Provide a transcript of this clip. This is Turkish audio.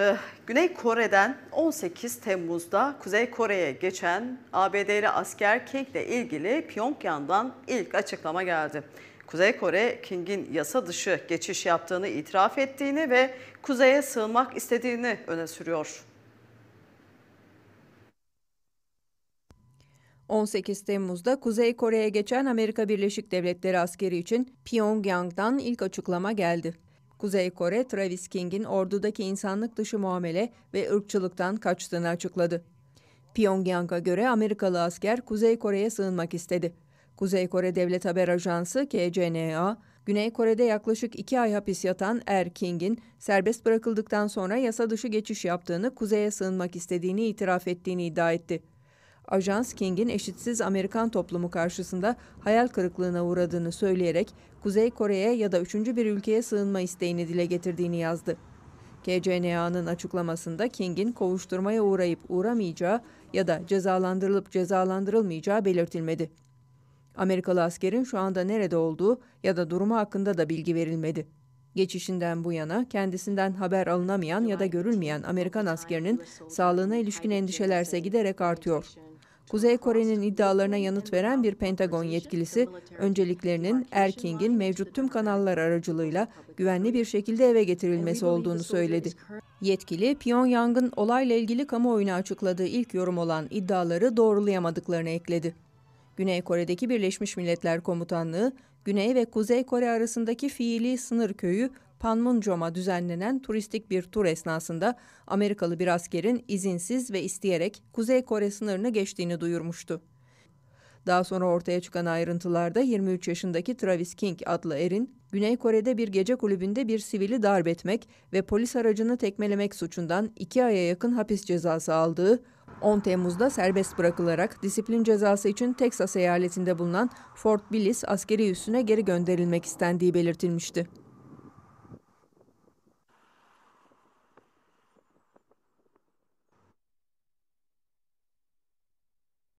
Eh, Güney Kore'den 18 Temmuz'da Kuzey Kore'ye geçen ABD'li asker King ile ilgili Pyongyang'dan ilk açıklama geldi. Kuzey Kore, King'in yasa dışı geçiş yaptığını itiraf ettiğini ve kuzeye sığınmak istediğini öne sürüyor. 18 Temmuz'da Kuzey Kore'ye geçen Amerika Birleşik Devletleri askeri için Pyongyang'dan ilk açıklama geldi. Kuzey Kore, Travis King'in ordudaki insanlık dışı muamele ve ırkçılıktan kaçtığını açıkladı. Pyongyang'a göre Amerikalı asker Kuzey Kore'ye sığınmak istedi. Kuzey Kore Devlet Haber Ajansı KCNA, Güney Kore'de yaklaşık iki ay hapis yatan Er King'in serbest bırakıldıktan sonra yasa dışı geçiş yaptığını, kuzeye sığınmak istediğini itiraf ettiğini iddia etti. Ajans King'in eşitsiz Amerikan toplumu karşısında hayal kırıklığına uğradığını söyleyerek Kuzey Kore'ye ya da üçüncü bir ülkeye sığınma isteğini dile getirdiğini yazdı. KCNA'nın açıklamasında King'in kovuşturmaya uğrayıp uğramayacağı ya da cezalandırılıp cezalandırılmayacağı belirtilmedi. Amerikalı askerin şu anda nerede olduğu ya da durumu hakkında da bilgi verilmedi. Geçişinden bu yana kendisinden haber alınamayan ya da görülmeyen Amerikan askerinin sağlığına ilişkin endişelerse giderek artıyor. Kuzey Kore'nin iddialarına yanıt veren bir Pentagon yetkilisi, önceliklerinin Erking'in mevcut tüm kanallar aracılığıyla güvenli bir şekilde eve getirilmesi olduğunu söyledi. Yetkili, Pyongyang'ın olayla ilgili kamuoyuna açıkladığı ilk yorum olan iddiaları doğrulayamadıklarını ekledi. Güney Kore'deki Birleşmiş Milletler Komutanlığı, Güney ve Kuzey Kore arasındaki fiili sınır köyü Panmunjom'a düzenlenen turistik bir tur esnasında Amerikalı bir askerin izinsiz ve isteyerek Kuzey Kore sınırını geçtiğini duyurmuştu. Daha sonra ortaya çıkan ayrıntılarda 23 yaşındaki Travis King adlı erin Güney Kore'de bir gece kulübünde bir sivili darp etmek ve polis aracını tekmelemek suçundan 2 aya yakın hapis cezası aldığı, 10 Temmuz'da serbest bırakılarak disiplin cezası için Teksas eyaletinde bulunan Fort Bliss askeri üssüne geri gönderilmek istendiği belirtilmişti.